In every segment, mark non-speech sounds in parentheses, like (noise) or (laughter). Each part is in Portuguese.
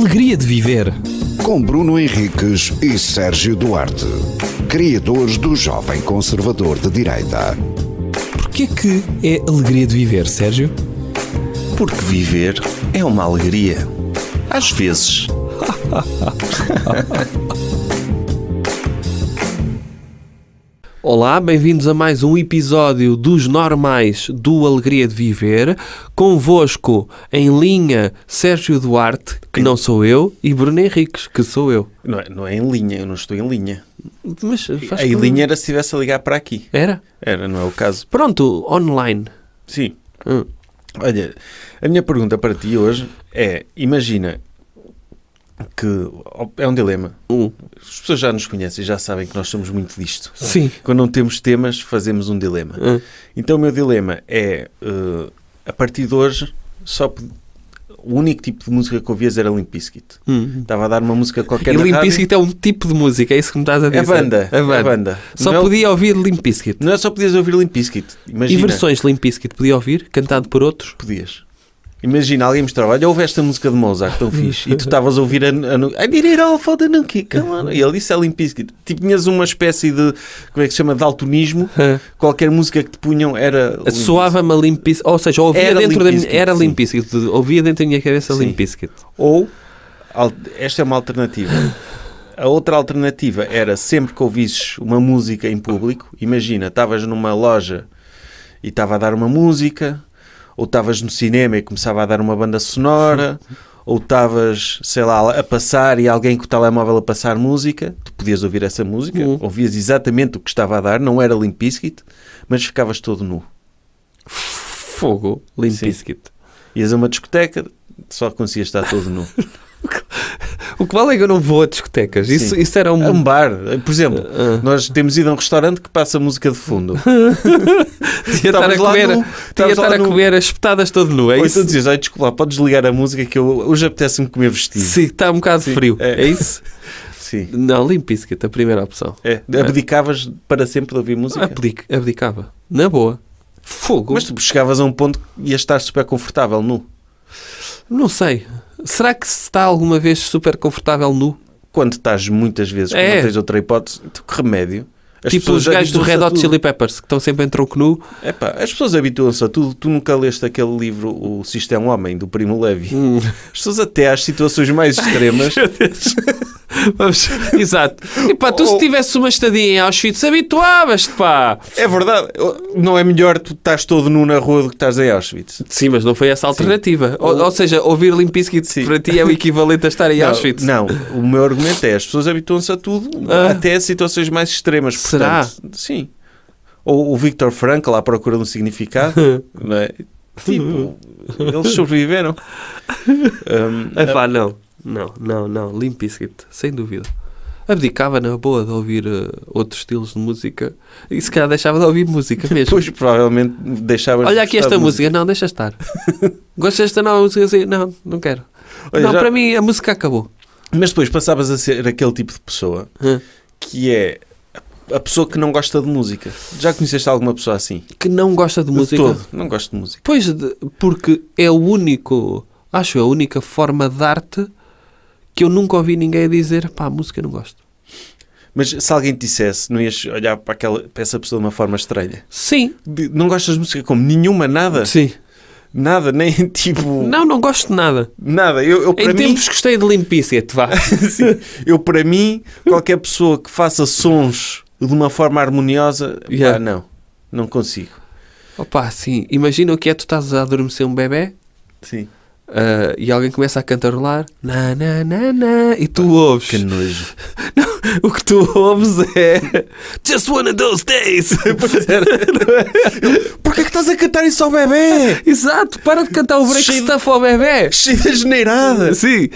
alegria de viver. Com Bruno Henriques e Sérgio Duarte, criadores do Jovem Conservador de Direita. Porquê que é alegria de viver, Sérgio? Porque viver é uma alegria. Às vezes. (laughs) Olá, bem-vindos a mais um episódio dos Normais do Alegria de Viver. Convosco em linha Sérgio Duarte, que não sou eu, e Bruno Henriques, que sou eu. Não é, não é em linha, eu não estou em linha. Mas faz a como... linha era se estivesse a ligar para aqui. Era? Era, não é o caso. Pronto, online. Sim. Hum. Olha, a minha pergunta para ti hoje é: imagina, que é um dilema. As pessoas já nos conhecem, já sabem que nós somos muito disto. Sim. Quando não temos temas, fazemos um dilema. Hum. Então o meu dilema é, uh, a partir de hoje, só o único tipo de música que ouvias era Limp Bizkit. Hum. Estava a dar uma música qualquer E Limp Bizkit é um tipo de música, é isso que me estás a é dizer? É banda. A é banda. banda. Só não é podia ouvir Limp Bizkit. Não é só podias ouvir Limp Bizkit, imagina. E versões de Limp Bizkit podia ouvir, cantado por outros? Podias. Imagina, alguém mostrava, olha, ouve esta música de Mozart tão fixe, e tu estavas a ouvir a, a, I did it all for the nookie, come on. E ele disse a Limpisky. Tipo, tinhas uma espécie de, como é que se chama, de altonismo. Uhum. Qualquer música que te punham era... Soava-me a Limpisky, ou seja, ouvia era dentro da minha... Era Limpisky, ouvia dentro da minha cabeça Limpisky. Ou, esta é uma alternativa. A outra alternativa era sempre que ouvisses uma música em público, imagina, estavas numa loja e estava a dar uma música ou estavas no cinema e começava a dar uma banda sonora, ou estavas, sei lá, a passar e alguém com o telemóvel a passar música, tu podias ouvir essa música, uhum. ouvias exatamente o que estava a dar, não era Limp Bizkit, mas ficavas todo nu. Fogo, Limp Bizkit. Ias a uma discoteca, só conseguias estar todo nu. (laughs) O que vale é que eu não vou a discotecas. Isso, isso era um... É um bar. Por exemplo, uh. nós temos ido a um restaurante que passa música de fundo. (laughs) Tinha estar a comer, no, estar a no... comer as espetadas todo nu. É Ou então isso? então dizes, desculpa, podes ligar a música que eu, hoje apetece-me comer vestido. Sim, está um bocado Sim. frio. É, é isso? (laughs) Sim. Não, Limp é a primeira opção. É, é. Abdicavas para sempre de ouvir música? Abdic, abdicava. Na boa. Fogo. Mas tu chegavas a um ponto e ias estar super confortável nu. Não sei. Será que se está alguma vez super confortável nu? Quando estás muitas vezes, quando é. não tens outra hipótese, tu, que remédio? As tipo os gajos do Red Hot Chili Peppers, que estão sempre em tronco nu. pá, as pessoas habituam-se a tudo. Tu nunca leste aquele livro O Sistema Homem, do Primo Levi. Hum. As pessoas até às situações mais (laughs) extremas... Ai, Vamos... (laughs) Exato. E pá, tu se oh, oh. tivesse uma estadia em Auschwitz, habituavas-te, pá. É verdade. Não é melhor tu estás todo nu na rua do que estás em Auschwitz. Sim, mas não foi essa a alternativa. Ou, ou, seja, ouvir si para ti é o (laughs) equivalente a estar em não, Auschwitz. Não, o meu argumento é as pessoas habituam-se a tudo, ah. até a situações mais extremas. Será? Portanto, sim. Ou o Victor Frankl à procura de um significado, (laughs) não é? Tipo, eles sobreviveram. Um, é ah, pá, não não, não, não. Limp Bizkit, sem dúvida. Abdicava na boa de ouvir uh, outros estilos de música e se calhar deixava de ouvir música (laughs) mesmo. Pois, provavelmente deixava Olha aqui esta música. música. não, deixa estar. (laughs) Gostas desta nova música assim? Não, não quero. Olha, não, já... para mim a música acabou. Mas depois passavas a ser aquele tipo de pessoa Hã? que é a pessoa que não gosta de música. Já conheceste alguma pessoa assim? Que não gosta de música? todo, não gosto de música. Pois, porque é o único, acho, a única forma de arte que eu nunca ouvi ninguém dizer, pá, música não gosto. Mas se alguém te dissesse, não ias olhar para, aquela, para essa pessoa de uma forma estranha? Sim. De, não gostas de música como? Nenhuma, nada? Sim. Nada, nem (laughs) tipo. Não, não gosto de nada. Nada. Eu, eu, para em mim... tempos gostei de Limp tu vá. (laughs) eu, para mim, qualquer pessoa que faça sons de uma forma harmoniosa, yeah. pá, não. Não consigo. Opa, sim. Imagina o que é tu estás a adormecer um bebê. Sim. Uh, e alguém começa a cantarolar na, na, na, na, e tu ouves. Que nojo. (laughs) o que tu ouves é Just one of those days. (laughs) (laughs) Porquê é que estás a cantar isso ao bebê? Exato, para de cantar o break Cheio... stuff ao bebê. Cheio de generada. Sim.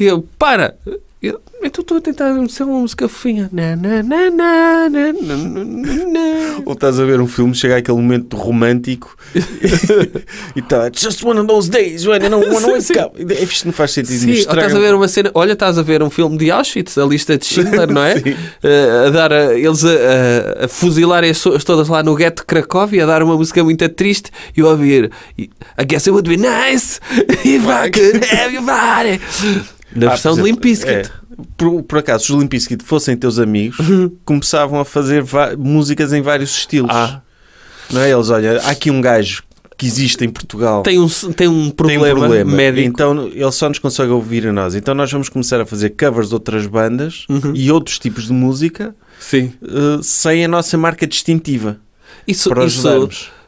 E eu, para. Eu estou a tentar ser uma música fofinha. Ou estás a ver um filme, chega aquele momento romântico (laughs) e está just one of those days when I don't want to wake up. É isto não faz sentido. Sim, ou estás a ver uma cena, olha, estás a ver um filme de Auschwitz, a lista de Schindler, (laughs) não é? Uh, a dar a, eles a, a, a fuzilarem as todas lá no gueto de Cracóvia, a dar uma música muito triste e eu ouvir I guess it would be nice if I could have your body. Na versão de Limp Bizkit. É, por, por, acaso, se os Limp Bizkit fossem teus amigos, uhum. começavam a fazer músicas em vários estilos. Ah. Não é? Eles, olha, há aqui um gajo que existe em Portugal. Tem um, tem um problema, tem um problema. médico. Então ele só nos consegue ouvir a nós. Então nós vamos começar a fazer covers de outras bandas uhum. e outros tipos de música uh, sem a nossa marca distintiva. Isso, para ajudarmos. Isso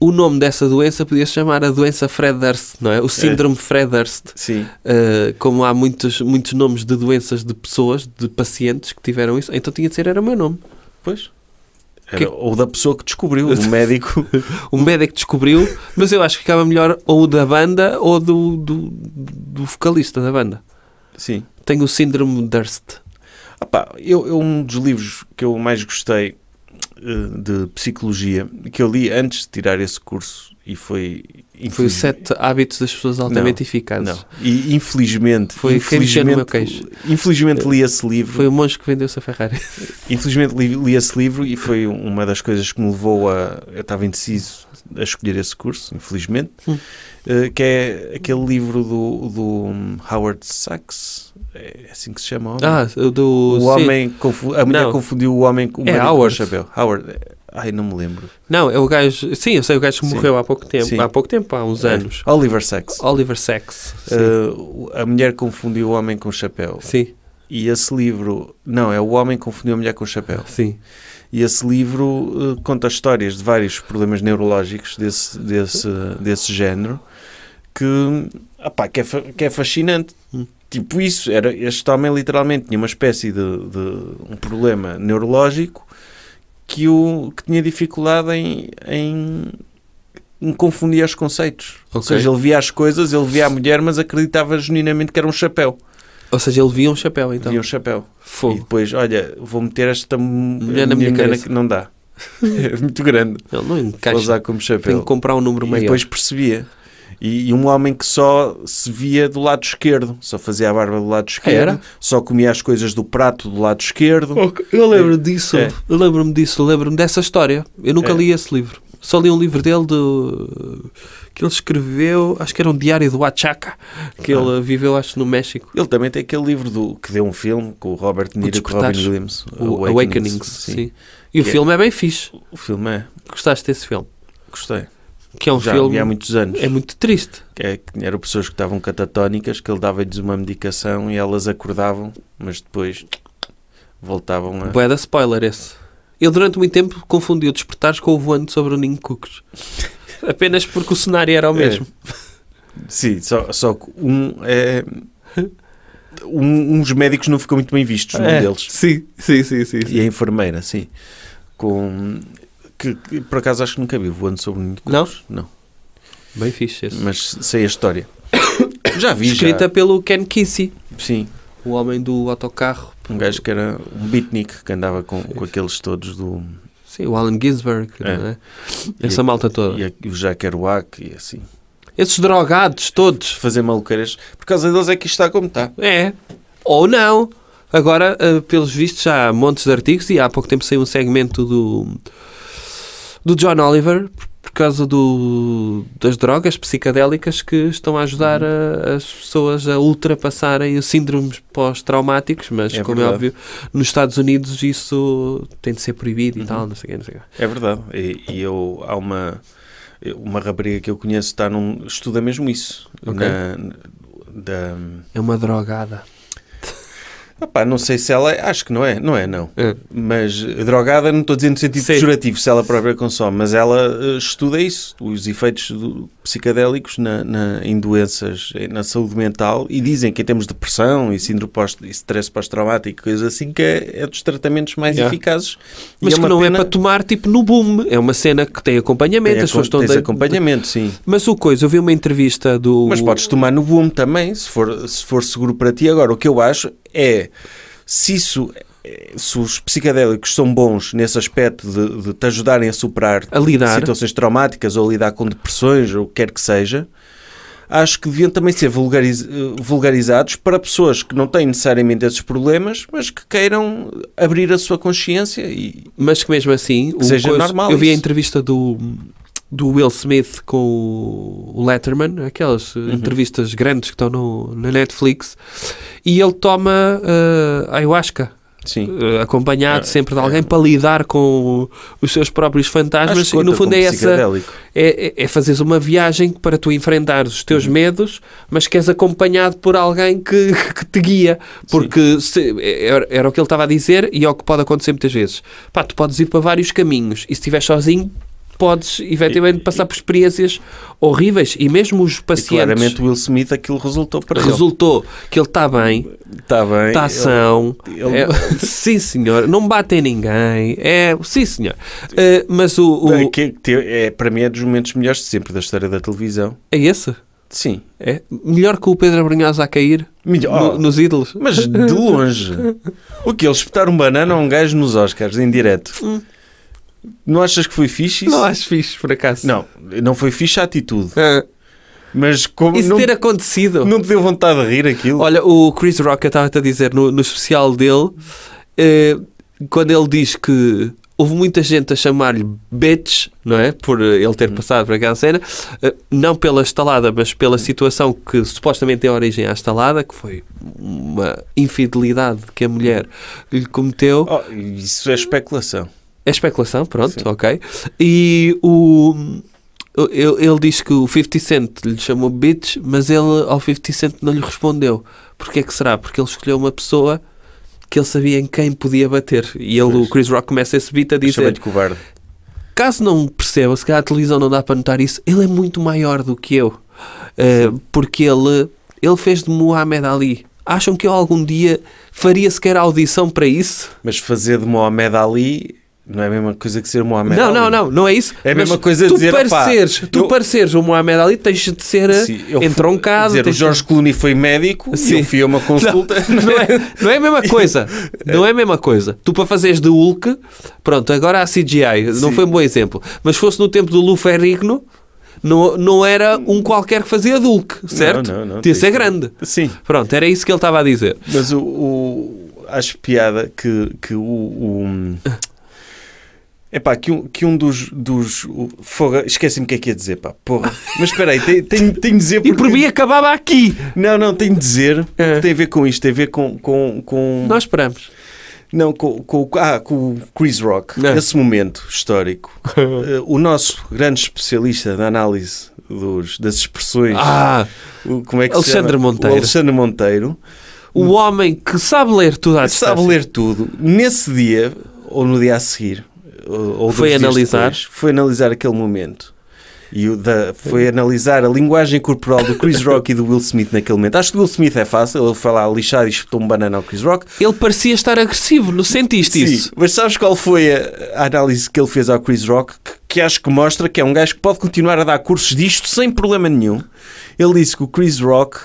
o nome dessa doença podia se chamar a doença Fredhurst, não é? O é. síndrome é. Fredhurst. Sim. Uh, como há muitos, muitos nomes de doenças de pessoas, de pacientes que tiveram isso, então tinha de ser, era o meu nome. Pois. Que... Ou da pessoa que descobriu, o (laughs) médico. o médico descobriu, mas eu acho que ficava melhor ou da banda ou do, do, do vocalista da banda. Sim. Tenho o síndrome Durst. Ah pá, eu, eu, um dos livros que eu mais gostei eh, de psicologia que eu li antes de tirar esse curso e foi. Infeliz... Foi o Sete Hábitos das Pessoas Altamente não, Eficazes. Não. E infelizmente. Foi infelizmente, no meu Infelizmente li esse livro. Foi o monge que vendeu-se a Ferrari. (laughs) Infelizmente li, li, esse livro e foi uma das coisas que me levou a. Eu estava indeciso a escolher esse curso, infelizmente. Hum. Eh, que é aquele livro do, do Howard Sachs é assim que se chama o homem. Ah, do. O homem. Confu... A mulher não. confundiu o homem com o. É Howard. Chapéu. Howard. É, Ai, não me lembro. Não, é o gajo. Sim, eu sei o gajo que sim. morreu há pouco tempo. Sim. Há pouco tempo, há uns é. anos. Oliver Sacks. Oliver Sacks. Uh, a mulher confundiu o homem com o chapéu. Sim. E esse livro. Não, é O Homem Confundiu a Mulher com o Chapéu. Sim. E esse livro uh, conta histórias de vários problemas neurológicos desse, desse, desse género que, opá, que, é, que é fascinante. Hum tipo isso, era, este homem literalmente tinha uma espécie de, de um problema neurológico que, o, que tinha dificuldade em, em, em confundir os conceitos. Okay. Ou seja, ele via as coisas, ele via a mulher, mas acreditava genuinamente que era um chapéu. Ou seja, ele via um chapéu, então. Via um chapéu. Fogo. E depois, olha, vou meter esta mulher na minha, minha Que não dá. (laughs) é muito grande. Ele não encaixa. Vou usar como chapéu. Tenho que comprar um número e maior. E depois percebia. E, e, um homem que só se via do lado esquerdo, só fazia a barba do lado ah, esquerdo, Era? só comia as coisas do prato do lado esquerdo. Oh, eu lembro é. disso, é. eu lembro-me disso, lembro-me dessa história. Eu nunca é. li esse livro. Só li um livro dele do, que ele escreveu, acho que era um diário do Achaca, que ah. ele viveu, acho, no México. Ele também tem aquele livro do, que deu um filme com o Robert De Niro e Robin Williams. O Awakenings, Awakenings sim. sim. E que o é filme é bem fixe. O filme é. Gostaste desse filme? Gostei que é um já filme. há muitos anos. É muito triste. É, eram pessoas que estavam catatónicas, que ele dava-lhes uma medicação e elas acordavam, mas depois voltavam a. Boé da spoiler esse. Ele durante muito tempo confundiu despertares com o voando sobre o ninho de cucos. (laughs) Apenas porque o cenário era o é. mesmo. É. Sim, só, só que um é. Um, uns médicos não ficam muito bem vistos, um é. deles. Sim, sim, sim, sim. E a enfermeira, sim. Com que, que por acaso acho que nunca vi voando sobre Nicolas. Não? Não. Bem fixe esse. Mas sei a história. (coughs) já vi, Escrita já. pelo Ken Kesey. Sim. O homem do autocarro. Um gajo que era um beatnik que andava com, com aqueles todos do... Sim, o Alan Ginsberg, é. É? Essa e, malta toda. E, e o Jack Kerouac e assim. Esses drogados todos. Fazer maluqueiras. Por causa deles é que isto está como está. É. Ou não. Agora, eh, pelos vistos, já há montes de artigos e há pouco tempo saiu um segmento do do John Oliver por causa do, das drogas psicadélicas que estão a ajudar uhum. a, as pessoas a ultrapassarem os síndromes pós-traumáticos, mas é como é verdade. é óbvio, nos Estados Unidos isso tem de ser proibido uhum. e tal, não sei o não sei quê. É verdade. E, e, eu, há uma, uma rapariga que eu conheço está num, estuda mesmo isso. Okay. Na, da, é uma drogada não sei se ela é, acho que não é, não é não. É. Mas eh, drogada, não estou dizendo no sentido pejorativo, se ela própria consome, mas ela eh, estuda isso, os efeitos do, psicadélicos na, na, em doenças, eh, na saúde mental, e dizem que em termos de depressão e síndrome pós, e stress pós-traumático, coisas assim, que é, é dos tratamentos mais yeah. eficazes. Mas é que não é pena... é para tomar tipo no boom, é uma cena que tem acompanhamento, tem, as pessoas estão... Tem de... acompanhamento, sim. Mas o coisa, eu vi uma entrevista do... Mas podes tomar no boom também, se for, se for seguro para ti. Agora, o que eu acho é se isso se os psicadélicos são bons nesse aspecto de, de te ajudarem a superar a situações traumáticas ou a lidar com depressões ou o que quer que seja, acho que deviam também ser vulgariz, eh, vulgarizados para pessoas que não têm necessariamente esses problemas, mas que queiram abrir a sua consciência e. Mas que mesmo assim. Que seja coisa, normal. Eu vi isso. a entrevista do do Will Smith com o Letterman, aquelas eh, uhum. entrevistas grandes que estão no, na Netflix, e ele toma uh, ayahuasca. Uh, acompanhado é, sempre de é. alguém é. para lidar com os seus próprios fantasmas e no fundo é essa é, é, é fazeres uma viagem para tu enfrentares os teus uhum. medos mas que és acompanhado por alguém que, (laughs) que te guia porque se, era, é, era, o que ele estava a dizer e é o que pode acontecer muitas vezes Pá, tu podes ir para vários caminhos e se estiver sozinho podes efetivamente passar por experiências horríveis e mesmo os pacientes. E claramente Will Smith aquilo resultou para resultou ele. Resultou que ele está bem, está bem, está ação. Ele... É, (laughs) sim, senhor, não bate em ninguém. É, sim, senhor. Uh, mas o, o... É, que, é, para mim é dos momentos melhores de sempre da história da televisão. É esse? Sim. É? Melhor que o Pedro Abrunhosa a cair Melhor. No, nos ídolos. Mas de longe. (laughs) o que? Eles espetaram um banana a um gajo nos Oscars, em direto. Hum. Não achas que foi fixe isso? Não acho fixe, por acaso. Não, não foi fixe a atitude. Ah. Mas como Isso não, ter acontecido. Não te deu vontade de rir aquilo? Olha, o Chris Rock, eu estava-te a dizer, no, no especial dele, eh, quando ele diz que houve muita gente a chamar-lhe bitch, não é? Por eh, ele ter hum. passado por aquela cena, eh, não pela estalada, mas pela situação que supostamente tem origem à estalada, que foi uma infidelidade que a mulher lhe cometeu. Oh, isso é especulação. É especulação, pronto, Sim. ok. E o. Ele, ele, diz que o 50 Cent lhe chamou bitch, mas ele ao 50 Cent não lhe respondeu. Porquê que será? Porque ele escolheu uma pessoa que ele sabia em quem podia bater. E ele, pois. o Chris Rock começa esse beat a dizer... cobarde. Caso não perceba, se calhar a televisão não dá para notar isso, ele é muito maior do que eu. Uh, porque ele, ele fez de Muhammad Ali. Acham que eu algum dia faria sequer audição para isso? Mas fazer de Mohamed Ali não é a mesma coisa que ser Mohamed não, Ali. Não, não, não é isso. É a mesma Mas coisa tu dizer, pareceres, tu eu... pareceres o Mohamed Ali, tens de ser Sim, entroncado. Dizer, o Jorge de... Clooney foi médico Sim. eu fui a uma (laughs) consulta. Não, (laughs) não, é, não é a mesma coisa. (laughs) É. não é a mesma coisa. Tu para fazeres de Hulk, pronto, agora há CGI, Sim. não foi um bom exemplo. Mas fosse no tempo do Lu Ferrigno, não, não era um qualquer que fazia de Hulk, certo? Não, não, não. Tinha ser grande. Sim. Pronto, era isso que ele estava a dizer. Mas o... o acho piada que, que o, o pá que um, que um dos. dos forra... me o que é que ia dizer, pá. Porra. Mas espera aí, tenho, tenho, tenho de dizer. Porque... E por mim acabava aqui. Não, não, tenho de dizer. É. tem a ver com isto, tem a ver com. com, com... Nós esperamos. Não, com, com, ah, com o Chris Rock. Não. É. momento histórico. uh, (laughs) o nosso grande especialista da análise dos, das expressões. Ah! O, como é que Alexandre Monteiro. O Alexandre Monteiro. O homem que sabe ler tudo à Sabe ler tudo. Nesse dia, ou no dia a seguir ou foi analisar depois, foi analisar aquele momento e o da, foi analisar a linguagem corporal do Chris Rock e do Will Smith naquele momento. Acho que o Will Smith é fácil, ele foi lá lixar e espetou um banana ao Chris Rock. Ele parecia estar agressivo, não sentiste Sim, isso? Mas sabes qual foi a, análise que ele fez ao Chris Rock? Que, que acho que mostra que é um gajo que pode continuar a dar cursos disto sem problema nenhum. Ele disse que o Chris Rock,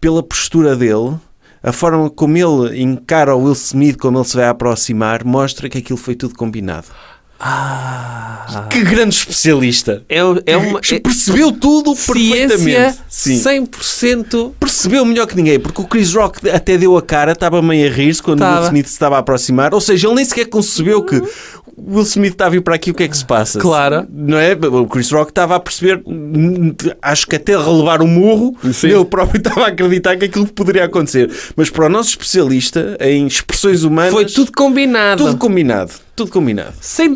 pela postura dele, a forma como ele encara o Will Smith, como ele se vai aproximar, mostra que aquilo foi tudo combinado. Ah. Que grande especialista. É, é uma, é, percebeu tudo perfeitamente. 100%. Percebeu melhor que ninguém, porque o Chris Rock até deu a cara, estava meio a rir-se quando tava. o Smith se estava a aproximar. Ou seja, ele nem sequer concebeu que Will Smith está a vir para aqui, o que é que se passa? Claro. Não é? O Chris Rock estava a perceber, acho que até relevar o murro, Sim. ele próprio (laughs) estava a acreditar que aquilo poderia acontecer. Mas para o nosso especialista em expressões humanas. Foi tudo combinado. Tudo combinado. Tudo combinado. Sem...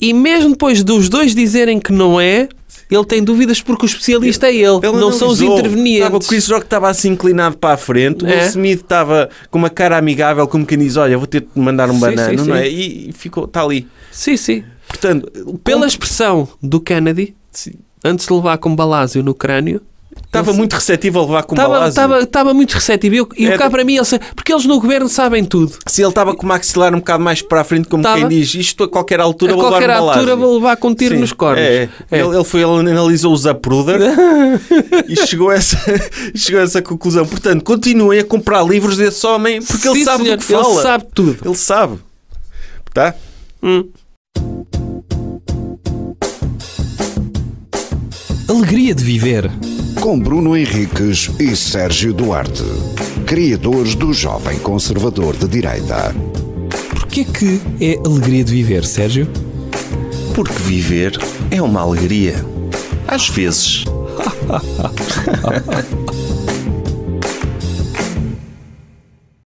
E mesmo depois dos dois dizerem que não é, ele tem dúvidas porque o especialista ele, é ele, ele não analisou. são os intervenientes. Estava, o Chris Rock estava assim inclinado para a frente, o é. Smith estava com uma cara amigável, como quem diz: Olha, vou ter de mandar um sim, banano, sim, não é? sim. é? E ficou, está ali. Sim, sim. Portanto, pela como... expressão do Kennedy, antes de levar com balásio no crânio, Estava muito receptivo a levar com tava, Balásio. Estava, estava muito receptivo E é... o cá para mim, ele, porque eles no governo sabem tudo. Se ele estava com o maxilar um bocado mais para a frente, como tava. quem diz, isto a qualquer altura a vou qualquer levar A qualquer altura vou levar com um tiro Sim. nos cornos. É, é, é. Ele, ele, foi, ele analisou os Zapruder (laughs) e chegou a, essa, (laughs) chegou a essa conclusão. Portanto, continuem a comprar livros desse homem porque Sim, ele sabe senhor, do que fala. Ele sabe tudo. Ele sabe. Tá? Hum. Alegria de viver com Bruno Henriques e Sérgio Duarte, criadores do Jovem Conservador de Direita. Porquê que é alegria de viver, Sérgio? Porque viver é uma alegria. Às vezes. (laughs)